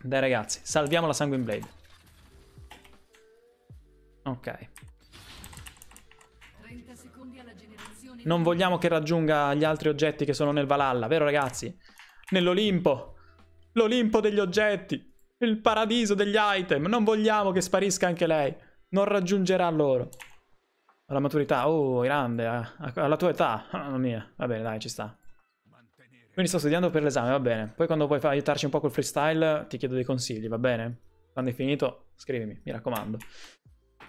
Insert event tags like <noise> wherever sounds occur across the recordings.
Dai ragazzi, salviamo la Sanguine Blade. Ok. Non vogliamo che raggiunga gli altri oggetti che sono nel Valhalla, vero ragazzi? Nell'Olimpo. L'Olimpo degli oggetti. Il paradiso degli item. Non vogliamo che sparisca anche lei. Non raggiungerà loro. La maturità. Oh, grande. Eh. Alla tua età. Ah, mamma mia. Va bene, dai, ci sta. Quindi sto studiando per l'esame, va bene. Poi quando vuoi aiutarci un po' col freestyle ti chiedo dei consigli, va bene? Quando hai finito scrivimi, mi raccomando.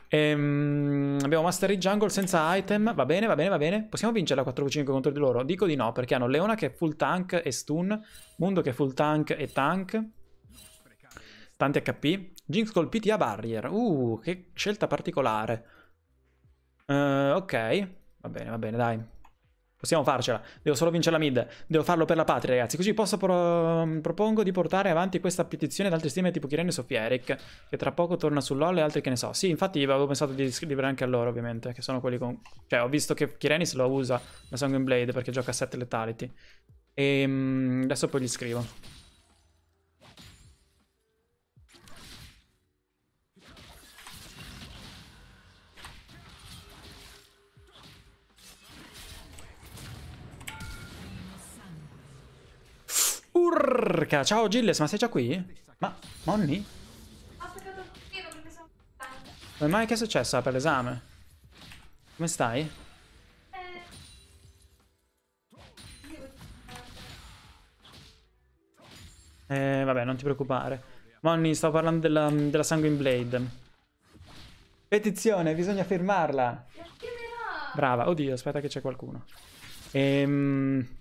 Ehm, abbiamo Mastery Jungle senza item, va bene, va bene, va bene. Possiamo vincere la 4v5 contro di loro? Dico di no, perché hanno Leona che è full tank e stun, Mundo che è full tank e tank, tanti HP, Jinx col a barrier. Uh, che scelta particolare. Uh, ok, va bene, va bene, dai. Possiamo farcela. Devo solo vincere la mid. Devo farlo per la patria, ragazzi. Così posso pro... Mm, propongo di portare avanti questa petizione ad altri streamer tipo Kiren e Sofia Eric, che tra poco torna su LoL e altri che ne so. Sì, infatti avevo pensato di scrivere anche a loro, ovviamente, che sono quelli con... Cioè, ho visto che Kirenis lo usa la Sanguine Blade perché gioca a 7 Letality. E ehm, adesso poi gli scrivo. Porca, ciao Gilles, ma sei già qui? Ma, Monni? Ho toccato il tiro perché sono stanca. Come mai che è successo per l'esame? Come stai? Eh, vabbè, non ti preoccupare. Monni, stavo parlando della, della Sanguine Blade. Petizione, bisogna firmarla. Brava, oddio, aspetta che c'è qualcuno. Ehm...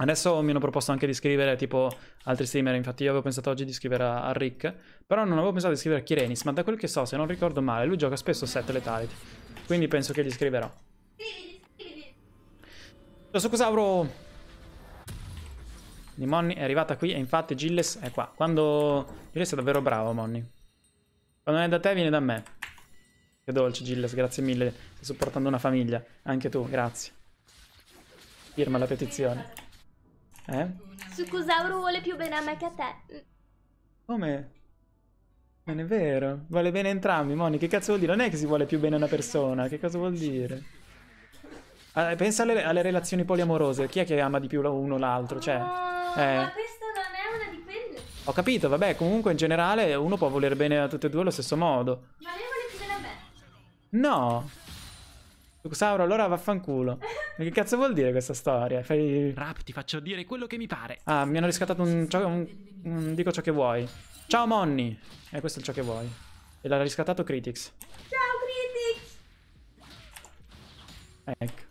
Adesso mi hanno proposto anche di scrivere tipo altri streamer, infatti io avevo pensato oggi di scrivere a, a Rick, però non avevo pensato di scrivere a Kirenis, ma da quel che so, se non ricordo male, lui gioca spesso set letali, quindi penso che gli scriverò. Lo Sucusauro di Monni è arrivata qui e infatti Gilles è qua. Quando... Gilles è davvero bravo, Monni. Quando è da te, viene da me. Che dolce, Gilles, grazie mille. Stai supportando una famiglia. Anche tu, grazie. Firma la petizione. Eh? Sukusauru vuole più bene a me che a te. Come? Non è vero. Vuole bene entrambi, Moni. Che cazzo vuol dire? Non è che si vuole più bene a una persona. Che cosa vuol dire? Allora, ah, pensa alle, alle, relazioni poliamorose. Chi è che ama di più l'uno o l'altro? Cioè, oh, eh. Ma questo non è una dipendenza. Ho capito, vabbè. Comunque, in generale, uno può voler bene a tutti e due allo stesso modo. Ma lei vuole più bene a me. No. Sauro, allora vaffanculo. Ma che cazzo vuol dire questa storia? Fai... Rap, ti faccio dire quello che mi pare. Ah, mi hanno riscattato un... un, un dico ciò che vuoi. Ciao, Monny. E eh, questo è ciò che vuoi. E l'ha riscattato Critics. Ciao, Critics! Ecco.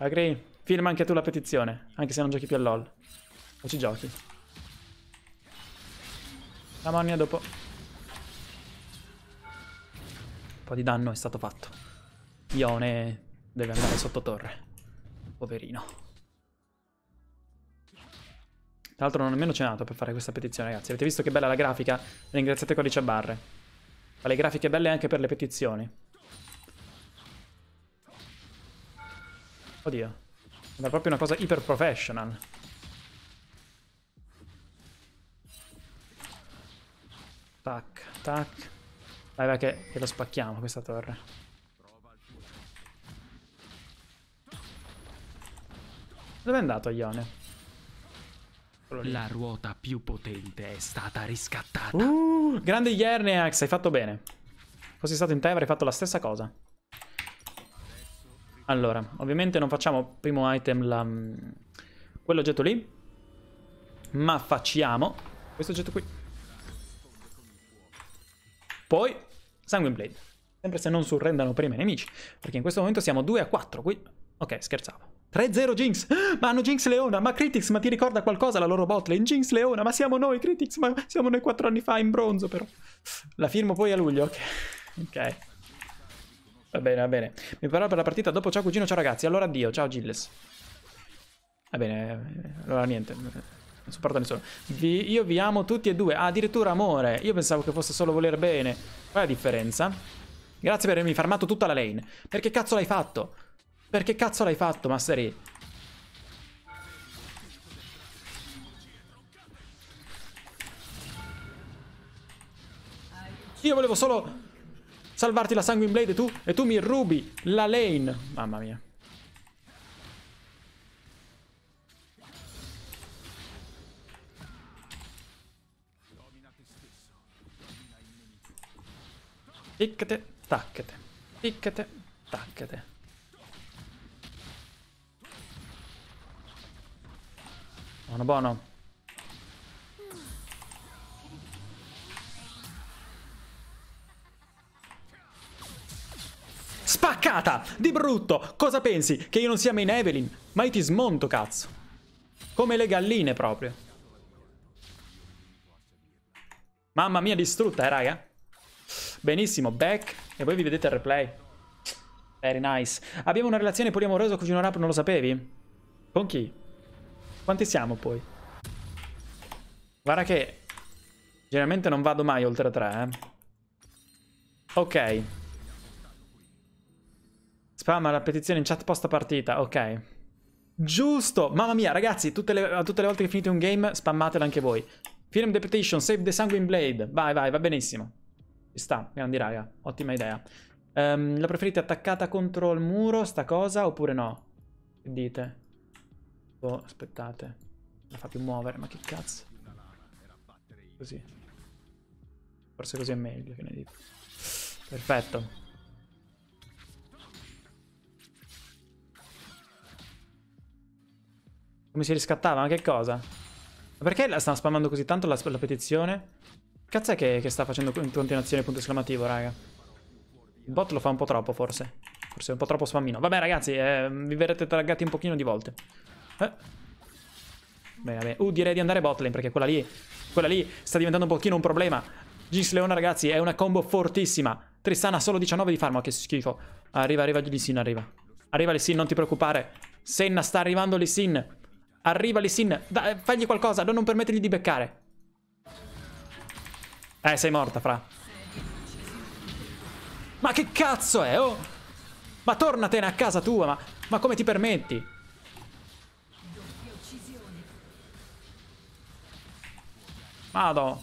Agree. firma anche tu la petizione. Anche se non giochi più a LoL. O ci giochi. La Monni dopo. Un po' di danno è stato fatto. Ione deve andare sotto torre. Poverino. Tra l'altro non ho nemmeno cenato per fare questa petizione, ragazzi. Avete visto che bella la grafica? Ringraziate codice a barre. Fa le grafiche belle anche per le petizioni. Oddio. Sembra proprio una cosa iper professional. Tac, tac. Dai, vai che, che lo spacchiamo questa torre. Dove è andato Ione? La ruota più potente è stata riscattata. Uh, grande Yerneax, hai fatto bene. Fossi stato in te avrei fatto la stessa cosa. Allora, ovviamente non facciamo primo item la... Mm, quell'oggetto lì. Ma facciamo questo oggetto qui. Poi, Sanguine Blade. Sempre se non surrendano prima i nemici. Perché in questo momento siamo 2 a 4, qui... Ok, scherzavo. 3-0 Jinx! <gasps> Ma hanno Jinx Leona! Ma Critics, ma ti ricorda qualcosa la loro botlane? Jinx Leona, ma siamo noi Critics, ma siamo noi 4 anni fa in bronzo però. La firmo poi a luglio, ok. <laughs> Ok. Va bene, va bene. Mi preparo per la partita, dopo ciao cugino, ciao ragazzi. Allora addio, ciao Gilles. Va bene, eh, allora niente. Non sopporto nessuno. Vi, io vi amo tutti e due. Ah, addirittura amore. Io pensavo che fosse solo voler bene. Qual è la differenza? Grazie per avermi farmato tutta la lane. Perché cazzo l'hai fatto? Perché cazzo l'hai fatto, Mastery? Io volevo solo salvarti la Sanguine Blade tu, e tu mi rubi la lane. Mamma mia. Ticcate, tacchete. Ticcate, tacchete. Buono, buono. Spaccata! Di brutto! Cosa pensi? Che io non sia main Evelyn? Ma io ti smonto, cazzo. Come le galline, proprio. Mamma mia, distrutta, eh, raga. Benissimo, back. E voi vi vedete il replay. Very nice. Abbiamo una relazione poliamorosa con Gino Rap, non lo sapevi? Con chi? Quanti siamo poi? Guarda che... Generalmente non vado mai oltre 3, eh. Ok. Spamma la petizione in chat post partita, ok. Giusto! Mamma mia, ragazzi, tutte le, tutte le volte che finite un game, spammatela anche voi. Film the petition, save the sanguine blade. Vai, vai, va benissimo. Ci sta, grandi raga, ottima idea. Um, la preferite attaccata contro il muro, sta cosa, oppure no? Che dite? Oh, aspettate. La fa più muovere, ma che cazzo. Così. Forse così è meglio, che ne dico. Perfetto. Come si riscattava? Ma che cosa? Ma perché la stanno spammando così tanto la, la petizione? Cazzo è che, che, sta facendo in continuazione punto esclamativo, raga? Il bot lo fa un po' troppo, forse. Forse è un po' troppo spammino. Vabbè, ragazzi, eh, vi verrete taggati un pochino di volte. Bene, eh. Beh, vabbè. Uh, direi di andare botlane perché quella lì, quella lì sta diventando un pochino un problema. Jinx Leona, ragazzi, è una combo fortissima. Tristana solo 19 di farma, oh, che schifo. Arriva, arriva Lee Sin, arriva. Arriva Lee Sin, non ti preoccupare. Senna sta arrivando Lee Sin. Arriva Lee Sin, da, eh, fagli qualcosa, non permettergli di beccare. Eh, sei morta, fra. Ma che cazzo è, oh? Ma tornatene a casa tua, ma, ma come ti permetti? Vado. Oh,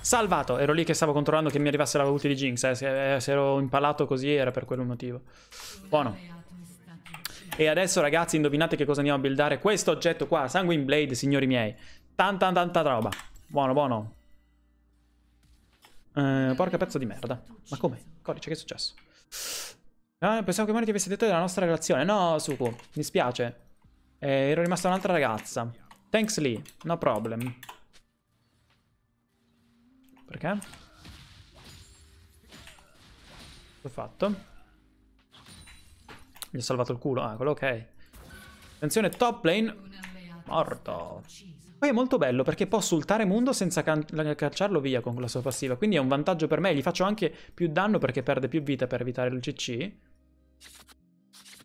Salvato, ero lì che stavo controllando che mi arrivasse la ulti di Jinx, eh. se, eh, se ero impalato così era per quello motivo. Buono. E adesso ragazzi indovinate che cosa andiamo a buildare? Questo oggetto qua, Sanguine Blade, signori miei. Tanta, tanta roba. Buono, buono. Eh, porca pezzo di merda. Ma come? Codice, che è successo? Ah, pensavo che Mario ti avesse detto della nostra relazione. No, Suku, mi spiace. Eh, ero rimasta un'altra ragazza. Thanks Lee, no problem. Perché? L'ho fatto. Gli ho salvato il culo. Ah, quello ok. Attenzione, top lane. Morto. Poi è molto bello perché posso ultare mondo senza can- cacciarlo via con la sua passiva, quindi è un vantaggio per me, gli faccio anche più danno perché perde più vita per evitare il CC.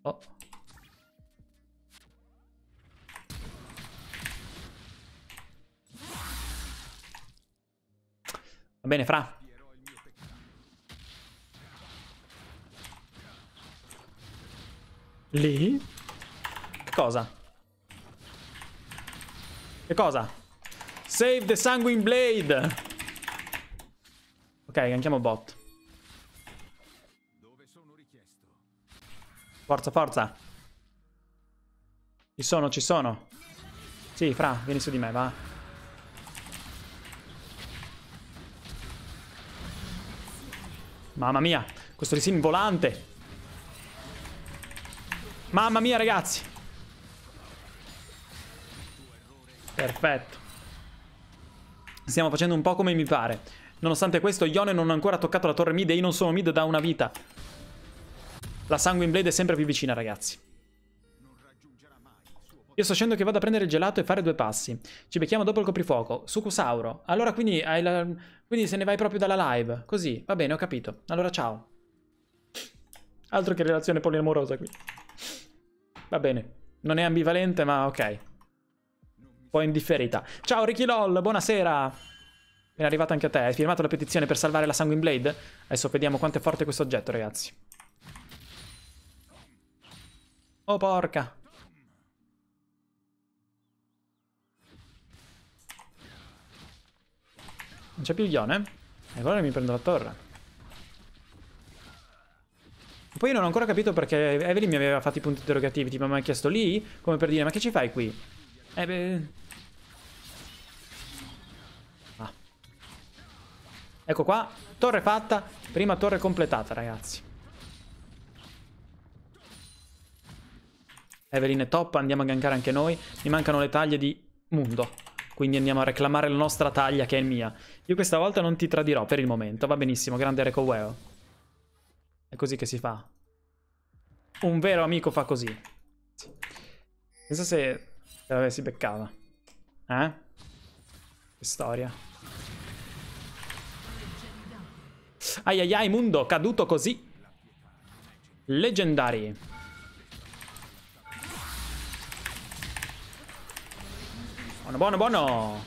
Oh. Va bene, Fra. Lì? Cosa? Che cosa? Save the Sanguine Blade! Ok, andiamo bot. Forza, forza. Ci sono, ci sono. Sì, fra, vieni su di me, va. Mamma mia, questo resin volante. Mamma mia, ragazzi. Perfetto. Stiamo facendo un po' come mi pare. Nonostante questo, Yone non ha ancora toccato la torre mid e io non sono mid da una vita. La Sanguine Blade è sempre più vicina, ragazzi. Io sto scendo che vado a prendere il gelato e fare due passi. Ci becchiamo dopo il coprifuoco. Sucusauro. Allora quindi, la... quindi se ne vai proprio dalla live. Così, va bene, ho capito. Allora ciao. Altro che relazione poliamorosa qui. Va bene. Non è ambivalente, ma ok po' indifferita. Ciao Ricky LOL, buonasera! È arrivato anche a te, hai firmato la petizione per salvare la Sanguine Blade? Adesso vediamo quanto è forte questo oggetto, ragazzi. Oh porca! Non c'è più Ione? E allora mi prendo la torre. Poi io non ho ancora capito perché Evelyn mi aveva fatto i punti interrogativi, tipo mi ha chiesto lì, come per dire, ma che ci fai qui? Eh beh... Ecco qua, torre fatta, prima torre completata ragazzi. Evelyn è top, andiamo a gankare anche noi. Mi mancano le taglie di mondo. quindi andiamo a reclamare la nostra taglia che è mia. Io questa volta non ti tradirò per il momento, va benissimo, grande Recoweo. È così che si fa. Un vero amico fa così. Pensa se te l'avessi beccata. Eh? Che storia. Ai ai ai, Mundo, caduto così. Leggendari. Buono, buono, buono.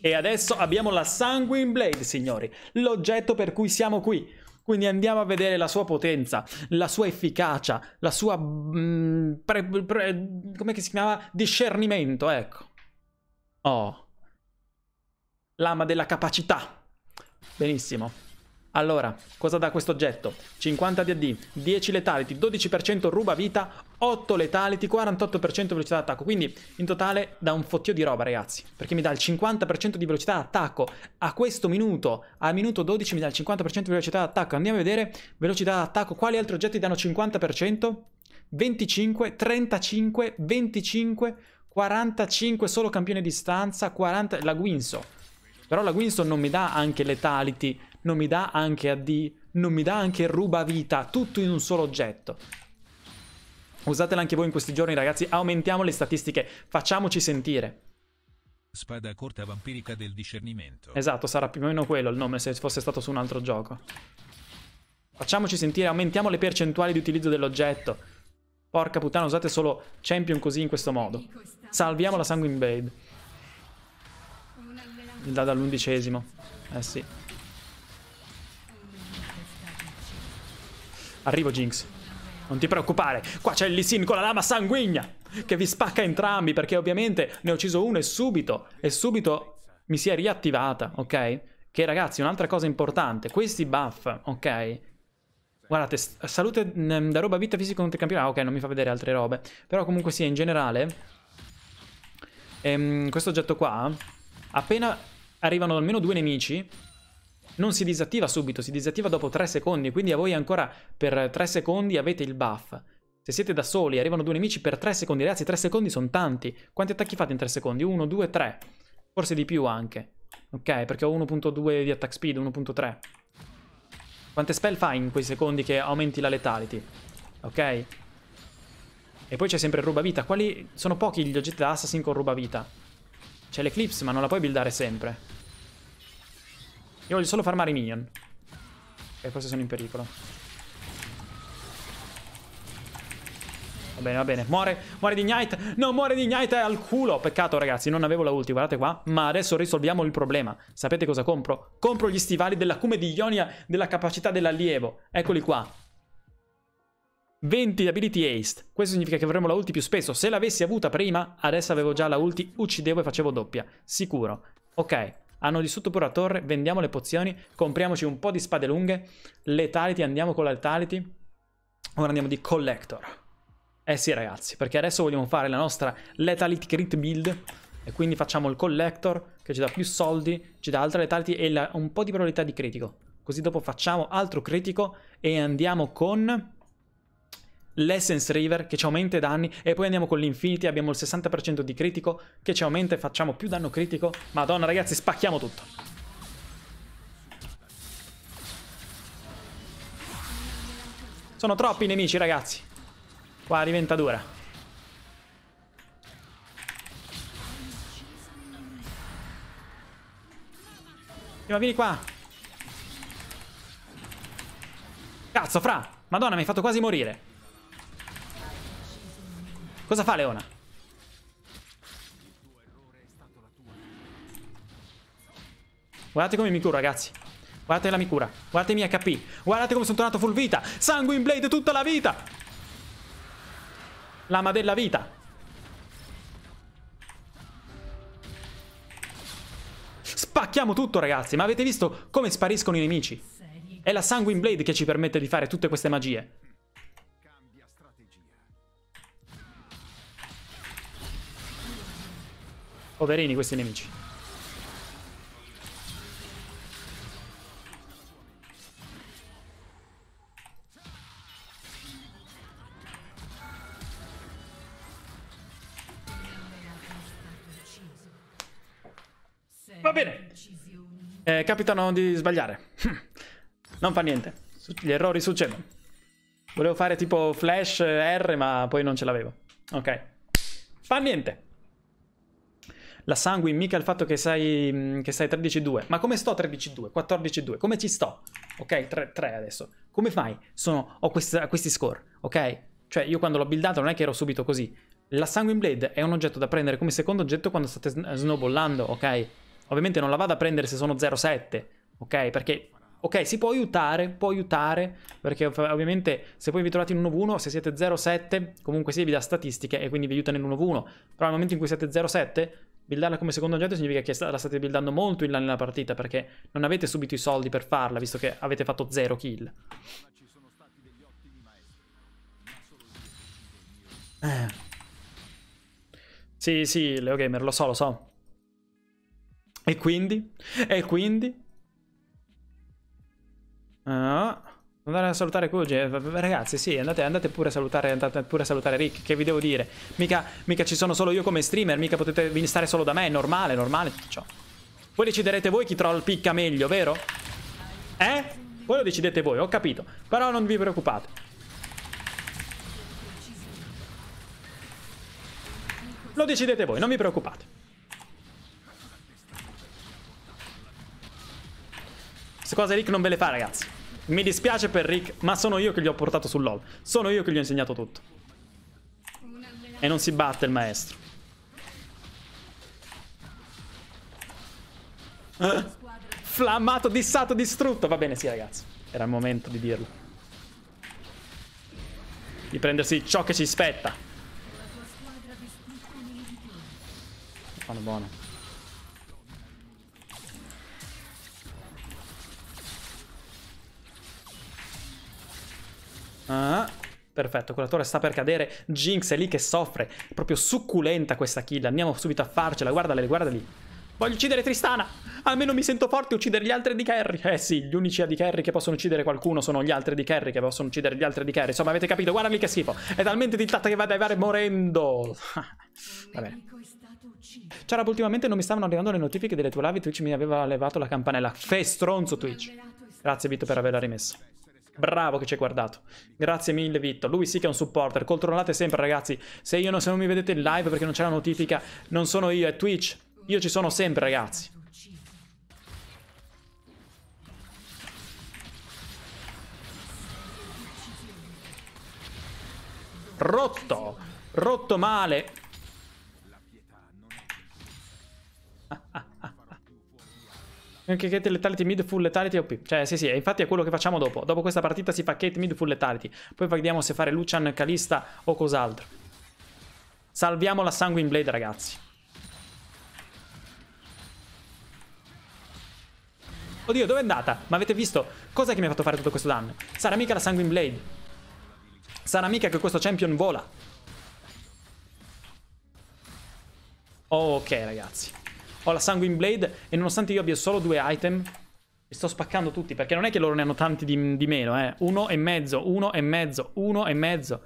E adesso abbiamo la Sanguine Blade, signori. L'oggetto per cui siamo qui. Quindi andiamo a vedere la sua potenza, la sua efficacia, la sua... Mm, come si chiama? Discernimento, ecco. Oh. Lama della capacità. Benissimo. Allora, cosa dà questo oggetto? 50 DD, 10 letality, 12% ruba vita, 8 letality, 48% velocità d'attacco. Quindi in totale dà un fottio di roba, ragazzi. Perché mi dà il 50% di velocità d'attacco. A questo minuto, al minuto 12 mi dà il 50% di velocità d'attacco. Andiamo a vedere velocità d'attacco. Quali altri oggetti danno 50%? 25, 35, 25, 45, solo campione di stanza, 40, la Guinso. Però la Winston non mi dà anche Letality, non mi dà anche AD, non mi dà anche Ruba Vita, tutto in un solo oggetto. Usatela anche voi in questi giorni ragazzi, aumentiamo le statistiche, facciamoci sentire. Spada corta vampirica del discernimento. Esatto, sarà più o meno quello il nome se fosse stato su un altro gioco. Facciamoci sentire, aumentiamo le percentuali di utilizzo dell'oggetto. Porca puttana, usate solo Champion così in questo modo. Salviamo la Sanguine Blade. Il dado Eh sì. Arrivo, Jinx. Non ti preoccupare, qua c'è il Lissin con la lama sanguigna che vi spacca entrambi perché ovviamente ne ho ucciso uno e subito, e subito mi si è riattivata, ok? Che ragazzi, un'altra cosa importante, questi buff, ok? Guardate, salute mm, da roba vita fisica contro il campione, ah, ok, non mi fa vedere altre robe, però comunque sia, in generale, ehm, questo oggetto qua, appena arrivano almeno due nemici, non si disattiva subito, si disattiva dopo 3 secondi, quindi a voi ancora per 3 secondi avete il buff. Se siete da soli, arrivano due nemici per 3 secondi, ragazzi 3 secondi sono tanti. Quanti attacchi fate in 3 secondi? 1, 2, 3, forse di più anche. Ok, perché ho 1.2 di attack speed, 1.3. Quante spell fai in quei secondi che aumenti la lethality? Ok? E poi c'è sempre il rubavita. Quali... Sono pochi gli oggetti da assassin con rubavita. C'è l'Eclipse, ma non la puoi buildare sempre. Io voglio solo farmare i minion. E forse sono in pericolo. Va bene, va bene. Muore, muore di Ignite. No, muore di Ignite al culo. Peccato, ragazzi, non avevo la ulti, guardate qua. Ma adesso risolviamo il problema. Sapete cosa compro? Compro gli stivali dell'acume di Ionia della capacità dell'allievo. Eccoli qua. 20 ability haste. Questo significa che avremo la ulti più spesso. Se l'avessi avuta prima, adesso avevo già la ulti, uccidevo e facevo doppia. Sicuro. Ok, hanno distrutto pure la torre, vendiamo le pozioni, compriamoci un po' di spade lunghe, letality, andiamo con la l'altality. Ora andiamo di collector. Eh sì ragazzi, perché adesso vogliamo fare la nostra letality crit build. E quindi facciamo il collector, che ci dà più soldi, ci dà altra letality e la, un po' di probabilità di critico. Così dopo facciamo altro critico e andiamo con l'Essence River che ci aumenta i danni e poi andiamo con l'Infinity, abbiamo il 60% di critico che ci aumenta e facciamo più danno critico. Madonna ragazzi, spacchiamo tutto. Sono troppi i nemici ragazzi. Qua diventa dura. Ma vieni qua. Cazzo, fra. Madonna, mi hai fatto quasi morire. Cosa fa Leona? Guardate come mi cura, ragazzi. Guardate la mi cura. Guardate i miei HP. Guardate come sono tornato full vita. Sanguine Blade tutta la vita. Lama della vita. Spacchiamo tutto, ragazzi. Ma avete visto come spariscono i nemici? È la Sanguine Blade che ci permette di fare tutte queste magie. Poverini questi nemici. Va bene. Eh, capitano di sbagliare. <laughs> non fa niente. Gli errori succedono. Volevo fare tipo flash eh, R, ma poi non ce l'avevo. Ok. Fa niente la sangui mica il fatto che sei, mm, che sei 13-2. Ma come sto 13-2, 14-2? Come ci sto? Ok, 3, 3 adesso. Come fai? Sono, ho questi, questi score, ok? Cioè io quando l'ho buildato non è che ero subito così. La Sanguine Blade è un oggetto da prendere come secondo oggetto quando state snowballando, ok? Ovviamente non la vado a prendere se sono 0,7, ok? Perché Ok, si può aiutare, può aiutare, perché ovviamente se poi vi trovate in 1v1, se siete 0-7, comunque sì, vi dà statistiche e quindi vi aiuta nell'1v1, però al momento in cui siete 0 Buildarla come secondo oggetto significa che la state buildando molto in là nella partita perché non avete subito i soldi per farla, visto che avete fatto zero kill. Eh. Sì, sì, Leo Gamer, lo so, lo so. E quindi? E quindi? Ah, Andare a salutare Koji, eh, ragazzi, sì, andate, andate, pure a salutare, andate pure a salutare Rick, che vi devo dire? Mica, mica ci sono solo io come streamer, mica potete stare solo da me, è normale, è normale. Ciao. Voi deciderete voi chi troll picca meglio, vero? Eh? Voi lo decidete voi, ho capito. Però non vi preoccupate. Lo decidete voi, non vi preoccupate. Queste cose Rick non ve le fa, ragazzi. Mi dispiace per Rick, ma sono io che gli ho portato sul LoL. Sono io che gli ho insegnato tutto. E non si batte il maestro. Eh? Flammato, dissato, distrutto. Va bene, sì, ragazzi. Era il momento di dirlo. Di prendersi ciò che ci spetta. Fanno buono. Ah, perfetto, quella torre sta per cadere. Jinx è lì che soffre. proprio succulenta questa kill. Andiamo subito a farcela. Guardale, guarda lì. Voglio uccidere Tristana! Almeno mi sento forte a uccidere gli altri di Kerry! Eh sì, gli unici di Kerry che possono uccidere qualcuno sono gli altri di Kerry che possono uccidere gli altri di Kerry. Insomma, avete capito? Guardami che schifo! È talmente tittata che va a arrivare morendo! <laughs> va bene. Ciao ultimamente non mi stavano arrivando le notifiche delle tue live, Twitch mi aveva levato la campanella. Fe stronzo Twitch! Grazie Vito per averla rimessa. Bravo che ci hai guardato. Grazie mille, Vitto. Lui sì che è un supporter. Controllate sempre, ragazzi. Se, io non, se non mi vedete in live perché non c'è la notifica, non sono io, è Twitch. Io ci sono sempre, ragazzi. Rotto. Rotto male. Anche Kate Lethality mid full lethality OP. Cioè, sì, sì, infatti è quello che facciamo dopo. Dopo questa partita si fa Kate mid full lethality. Poi vediamo se fare Lucian, Calista o cos'altro. Salviamo la Sanguine Blade, ragazzi. Oddio, dove è andata? Ma avete visto? Cos'è che mi ha fatto fare tutto questo danno? Sarà mica la Sanguine Blade. Sarà mica che questo champion vola. Ok, ragazzi. Ho la Sanguine Blade e nonostante io abbia solo due item, li sto spaccando tutti, perché non è che loro ne hanno tanti di, di meno, eh. Uno e mezzo, uno e mezzo, uno e mezzo.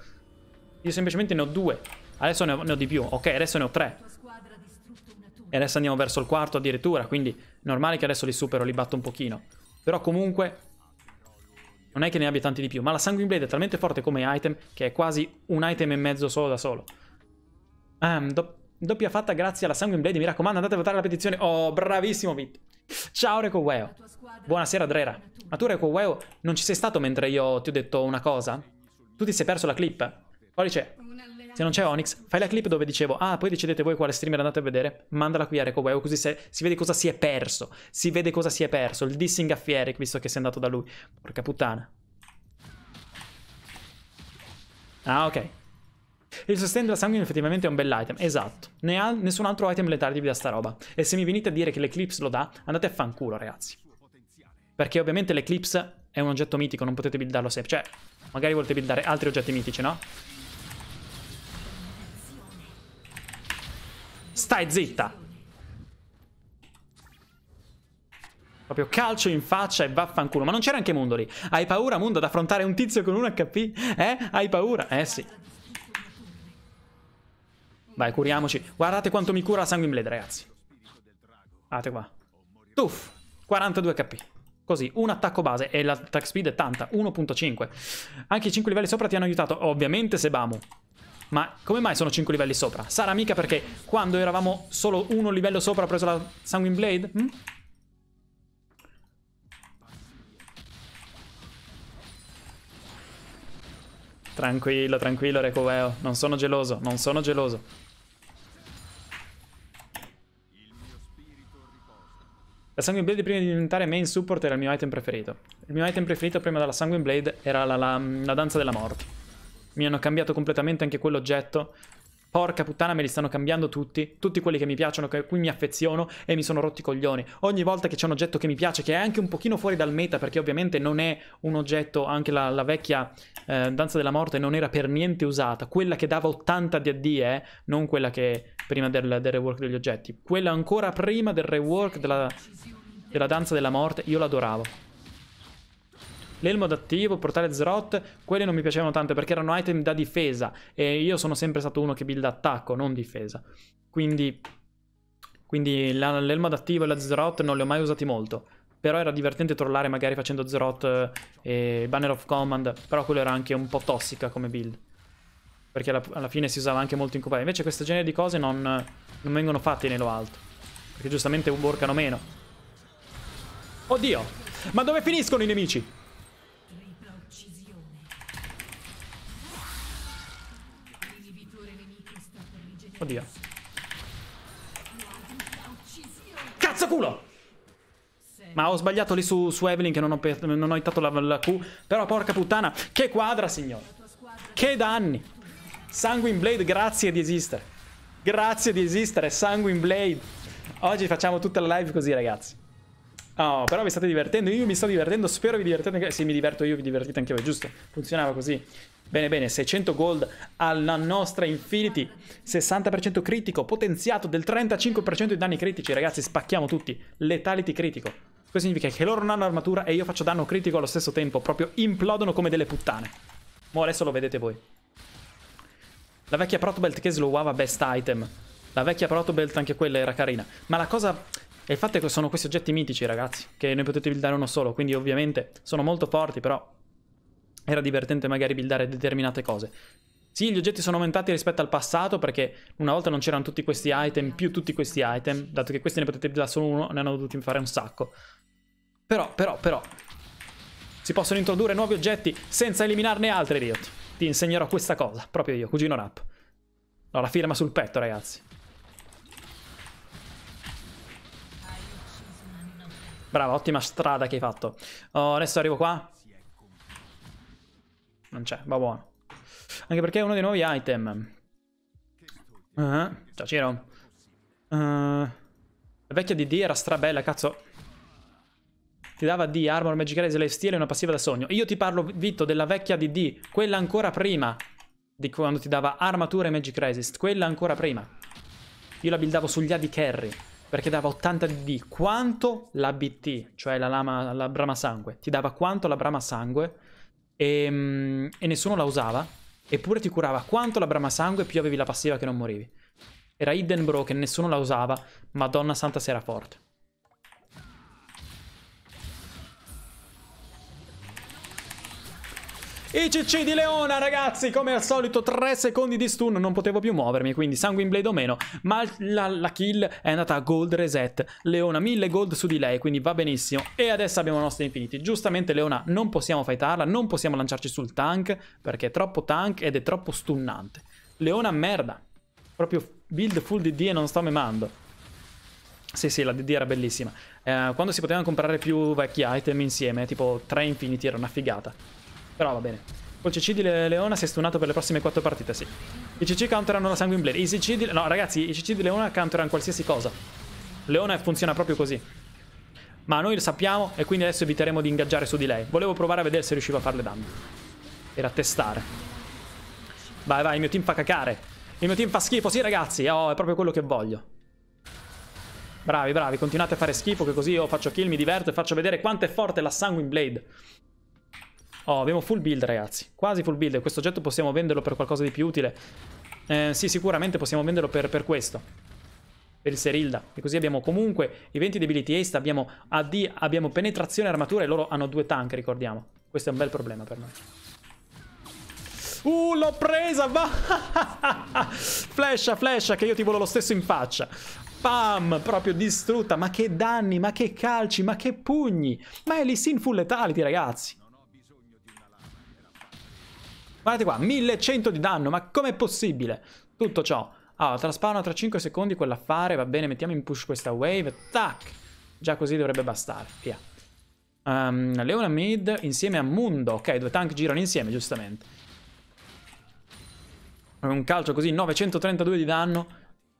Io semplicemente ne ho due. Adesso ne ho, ne ho di più. Ok, adesso ne ho tre. E adesso andiamo verso il quarto addirittura, quindi normale che adesso li supero, li batto un pochino. Però comunque non è che ne abbia tanti di più, ma la Sanguine Blade è talmente forte come item che è quasi un item e mezzo solo da solo. Um, ehm, dopo... Doppia fatta grazie alla Sanguine Blade, mi raccomando andate a votare la petizione. Oh, bravissimo Vit. Ciao Recoweo. Buonasera Drera. Ma tu Recoweo non ci sei stato mentre io ti ho detto una cosa? Tu ti sei perso la clip. c'è. se non c'è Onyx, fai la clip dove dicevo, ah, poi decidete voi quale streamer andate a vedere, mandala qui a RecoWeo, così se, si vede cosa si è perso, si vede cosa si è perso, il dissing a Fieric, visto che sei andato da lui. Porca puttana. Ah, ok. Il sostegno della sanguine effettivamente è un bell'item, esatto. Ne ha nessun altro item letardi vi dà sta roba. E se mi venite a dire che l'Eclipse lo dà, andate a fanculo, ragazzi. Perché ovviamente l'Eclipse è un oggetto mitico, non potete buildarlo sempre. Cioè, magari volete buildare altri oggetti mitici, no? Stai zitta! Proprio calcio in faccia e vaffanculo. Ma non c'era anche Mundo lì? Hai paura, Mundo, ad affrontare un tizio con un HP? Eh? Hai paura? Eh sì. Vai, curiamoci. Guardate quanto mi cura la Blade, ragazzi. Guardate qua. Tuff. 42 HP. Così, un attacco base e l'attack speed è tanta, 1.5. Anche i 5 livelli sopra ti hanno aiutato, ovviamente Sebamu. Ma come mai sono 5 livelli sopra? Sarà mica perché quando eravamo solo uno livello sopra ho preso la Sanguine Blade? Hm? Tranquillo, tranquillo Recoveo, non sono geloso, non sono geloso. La Sanguine Blade prima di diventare main support era il mio item preferito. Il mio item preferito prima della Sanguine Blade era la, la, la danza della morte. Mi hanno cambiato completamente anche quell'oggetto Porca puttana, me li stanno cambiando tutti. Tutti quelli che mi piacciono, a cui mi affeziono e mi sono rotti i coglioni. Ogni volta che c'è un oggetto che mi piace, che è anche un pochino fuori dal meta, perché ovviamente non è un oggetto, anche la, la vecchia eh, Danza della Morte non era per niente usata. Quella che dava 80 di AD, eh, non quella che prima del, del, rework degli oggetti. Quella ancora prima del rework della, della Danza della Morte, io l'adoravo. L'elmo adattivo, portale Zeroth, quelli non mi piacevano tanto perché erano item da difesa e io sono sempre stato uno che build attacco, non difesa. Quindi, quindi l'elmo adattivo e la Zeroth non li ho mai usati molto. Però era divertente trollare magari facendo Zeroth eh, e Banner of Command, però quello era anche un po' tossica come build. Perché alla, alla fine si usava anche molto in compagnia. Invece questo genere di cose non, non vengono fatte nello alto. Perché giustamente workano meno. Oddio! Ma dove finiscono i nemici? Oddio. Cazzo culo! Ma ho sbagliato lì su, su Evelyn che non ho, non ho hittato la, la Q. Però porca puttana, che quadra signore. Che danni. Sanguine Blade, grazie di esistere. Grazie di esistere, Sanguine Blade. Oggi facciamo tutta la live così ragazzi. Oh, però vi state divertendo, io mi sto divertendo, spero vi divertete anche Se mi diverto io, vi divertite anche voi, giusto? Funzionava così. Bene, bene, 600 gold alla nostra Infinity, 60% critico, potenziato del 35% di danni critici, ragazzi, spacchiamo tutti, letalità critico. Questo significa che loro non hanno armatura e io faccio danno critico allo stesso tempo, proprio implodono come delle puttane. Mo adesso lo vedete voi. La vecchia Protobelt che slowava best item. La vecchia Protobelt anche quella era carina. Ma la cosa e il fatto è che sono questi oggetti mitici, ragazzi, che ne potete buildare uno solo, quindi ovviamente sono molto forti, però era divertente magari buildare determinate cose. Sì, gli oggetti sono aumentati rispetto al passato perché una volta non c'erano tutti questi item, più tutti questi item, dato che questi ne potete da solo uno, ne hanno dovuti fare un sacco. Però, però, però, si possono introdurre nuovi oggetti senza eliminarne altri, Riot. Ti insegnerò questa cosa, proprio io, cugino rap. Ho la firma sul petto, ragazzi. Brava, ottima strada che hai fatto. Oh, adesso arrivo qua. Non c'è, va buono. Anche perché è uno dei nuovi item. Uh eh? -huh. Ciao Ciro. Uh, la vecchia DD era strabella, cazzo. Ti dava D, Armor, Magic Raise, Life e una passiva da sogno. Io ti parlo, Vitto, della vecchia DD. Quella ancora prima. Di quando ti dava armatura e Magic Resist. Quella ancora prima. Io la buildavo sugli AD Carry. Perché dava 80 DD. Quanto la BT, cioè la, lama, la Brama Sangue. Ti dava quanto la Brama Sangue e, ehm, e nessuno la usava, eppure ti curava quanto la brama sangue più avevi la passiva che non morivi. Era hidden bro che nessuno la usava, madonna santa se era forte. I CC di Leona ragazzi come al solito 3 secondi di stun non potevo più muovermi quindi sanguine blade o meno ma la, la, kill è andata a gold reset Leona 1000 gold su di lei quindi va benissimo e adesso abbiamo la nostra infinity giustamente Leona non possiamo fightarla non possiamo lanciarci sul tank perché è troppo tank ed è troppo stunnante Leona merda proprio build full DD e non sto memando sì, sì, la DD era bellissima. Eh, quando si potevano comprare più vecchi item insieme, tipo 3 Infinity, era una figata. Però va bene. Col CC di Leona si è stunato per le prossime 4 partite, sì. I CC counterano la Sanguine Blade. I CC di... No, ragazzi, i CC di Leona counterano qualsiasi cosa. Leona funziona proprio così. Ma noi lo sappiamo e quindi adesso eviteremo di ingaggiare su di lei. Volevo provare a vedere se riuscivo a farle danni. Era testare. Vai, vai, il mio team fa cacare. Il mio team fa schifo, sì ragazzi. Oh, è proprio quello che voglio. Bravi, bravi, continuate a fare schifo che così io faccio kill, mi diverto e faccio vedere quanto è forte la Sanguine Blade. Oh, abbiamo full build, ragazzi. Quasi full build. Questo oggetto possiamo venderlo per qualcosa di più utile. Eh, sì, sicuramente possiamo venderlo per, per questo. Per il Serilda. E così abbiamo comunque i 20 debility haste, abbiamo AD, abbiamo penetrazione e armatura e loro hanno due tank, ricordiamo. Questo è un bel problema per noi. Uh, l'ho presa! <laughs> flasha, flasha, che io ti volo lo stesso in faccia. Pam, proprio distrutta. Ma che danni, ma che calci, ma che pugni. Ma è lì sin full letality, ragazzi. Guardate qua, 1100 di danno, ma com'è possibile? Tutto ciò. Allora, traspawna tra 5 secondi quell'affare, va bene, mettiamo in push questa wave, tac! Già così dovrebbe bastare, via. Um, Leona mid insieme a Mundo, ok, due tank girano insieme, giustamente. Un calcio così, 932 di danno.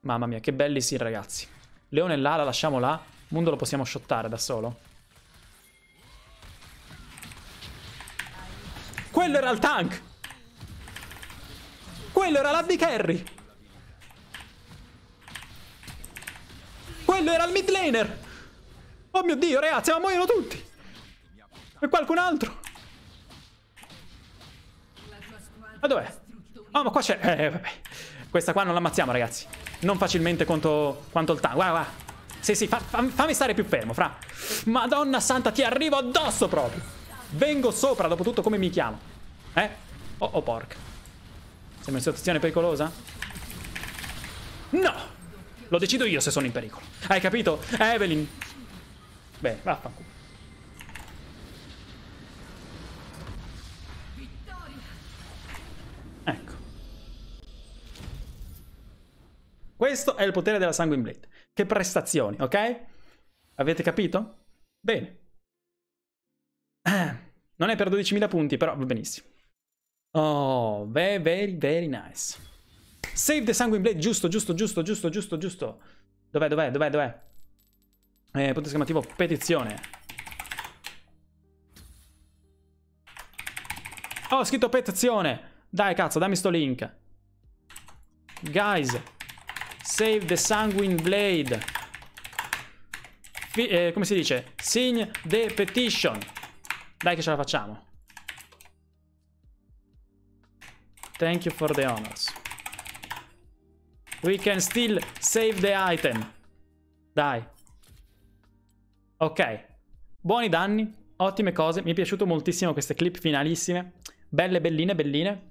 Mamma mia, che belli sì, ragazzi. Leone là, la lasciamo là. Mundo lo possiamo shottare da solo. Quello era il tank! Quello era l'AD carry. Quello era il mid laner. Oh mio Dio, ragazzi, ma muoiono tutti. E qualcun altro. Ma dov'è? oh, ma qua c'è... Eh, eh, vabbè. Questa qua non l'ammazziamo, ragazzi. Non facilmente quanto, quanto il tank. Guarda, guarda. Sì, sì, fa, fa, fammi stare più fermo, fra. Madonna santa, ti arrivo addosso proprio. Vengo sopra, dopo tutto come mi chiamo. Eh? Oh, oh, porca. Siamo in situazione pericolosa? No! Lo decido io se sono in pericolo. Hai capito? Evelyn! Beh, vaffanculo. Ecco. Questo è il potere della Sanguine Blade. Che prestazioni, ok? Avete capito? Bene. Ah, non è per 12.000 punti, però va benissimo. Oh, very, very, very nice. Save the Sanguine Blade, giusto, giusto, giusto, giusto, giusto, giusto. Dov'è, dov'è, dov'è, dov'è? Eh, punto esclamativo, petizione. Oh, ho scritto petizione! Dai, cazzo, dammi sto link. Guys, save the sanguine blade. Fi eh, come si dice? Sign the petition. Dai che ce la facciamo. Thank you for the honors. We can still save the item. Dai. Ok. Buoni danni, ottime cose. Mi è piaciuto moltissimo queste clip finalissime. Belle, belline, belline.